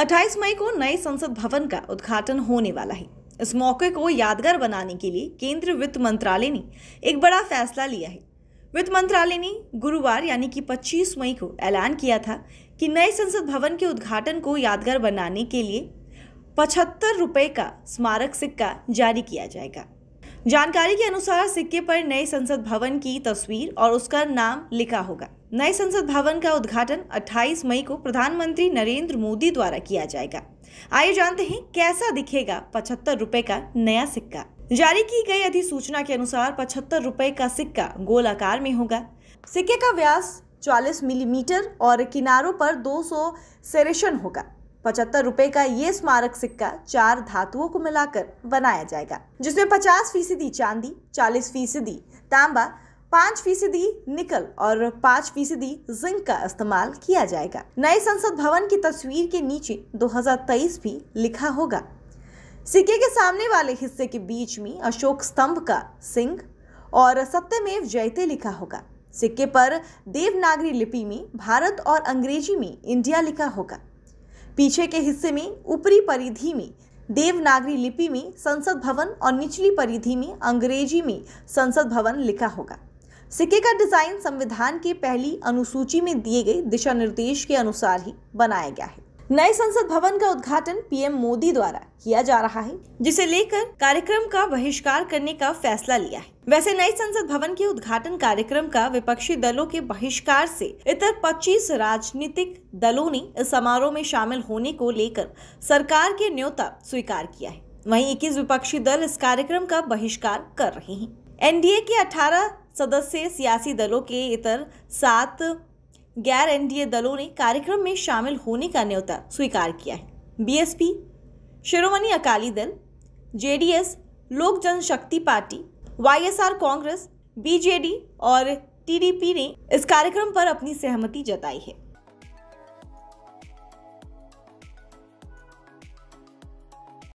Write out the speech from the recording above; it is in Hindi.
28 मई को नए संसद भवन का उद्घाटन होने वाला है इस मौके को यादगार बनाने के लिए केंद्रीय वित्त मंत्रालय ने एक बड़ा फैसला लिया है वित्त मंत्रालय ने गुरुवार यानी कि 25 मई को ऐलान किया था कि नए संसद भवन के उद्घाटन को यादगार बनाने के लिए पचहत्तर रुपये का स्मारक सिक्का जारी किया जाएगा जानकारी के अनुसार सिक्के पर नए संसद भवन की तस्वीर और उसका नाम लिखा होगा नए संसद भवन का उद्घाटन 28 मई को प्रधानमंत्री नरेंद्र मोदी द्वारा किया जाएगा आइए जानते हैं कैसा दिखेगा पचहत्तर रूपए का नया सिक्का जारी की गई अधिसूचना के अनुसार पचहत्तर रूपए का सिक्का गोल आकार में होगा सिक्के का व्यास 40 मिलीमीटर और किनारों पर 200 सौ सेरेशन होगा पचहत्तर रूपए का ये स्मारक सिक्का चार धातुओं को मिलाकर बनाया जाएगा जिसमें 50 फीसदी चांदी 40 फीसदी तांबा पाँच फीसदी निकल और पाँच फीसदी जिंक का इस्तेमाल किया जाएगा नए संसद भवन की तस्वीर के नीचे 2023 भी लिखा होगा सिक्के के सामने वाले हिस्से के बीच में अशोक स्तंभ का सिंह और सत्यमेव जयते लिखा होगा सिक्के पर देवनागरी लिपि में भारत और अंग्रेजी में इंडिया लिखा होगा पीछे के हिस्से में ऊपरी परिधि में देवनागरी लिपि में संसद भवन और निचली परिधि में अंग्रेजी में संसद भवन लिखा होगा सिक्के का डिज़ाइन संविधान की पहली अनुसूची में दिए गए दिशा निर्देश के अनुसार ही बनाया गया है नए संसद भवन का उद्घाटन पीएम मोदी द्वारा किया जा रहा है जिसे लेकर कार्यक्रम का बहिष्कार करने का फैसला लिया है वैसे नए संसद भवन के उद्घाटन कार्यक्रम का विपक्षी दलों के बहिष्कार से इतर 25 राजनीतिक दलों ने इस समारोह में शामिल होने को लेकर सरकार के न्योता स्वीकार किया है वहीं इक्कीस विपक्षी दल इस कार्यक्रम का बहिष्कार कर रहे हैं एनडीए के 18 सदस्य सियासी दलों के इतर सात गैर एनडीए दलों ने कार्यक्रम में शामिल होने का न्योता स्वीकार किया है बीएसपी शिरोमणि Akali Dal JDS Lok Janshakti Party YSR Congress BJD और टीडीपी ने इस कार्यक्रम पर अपनी सहमति जताई है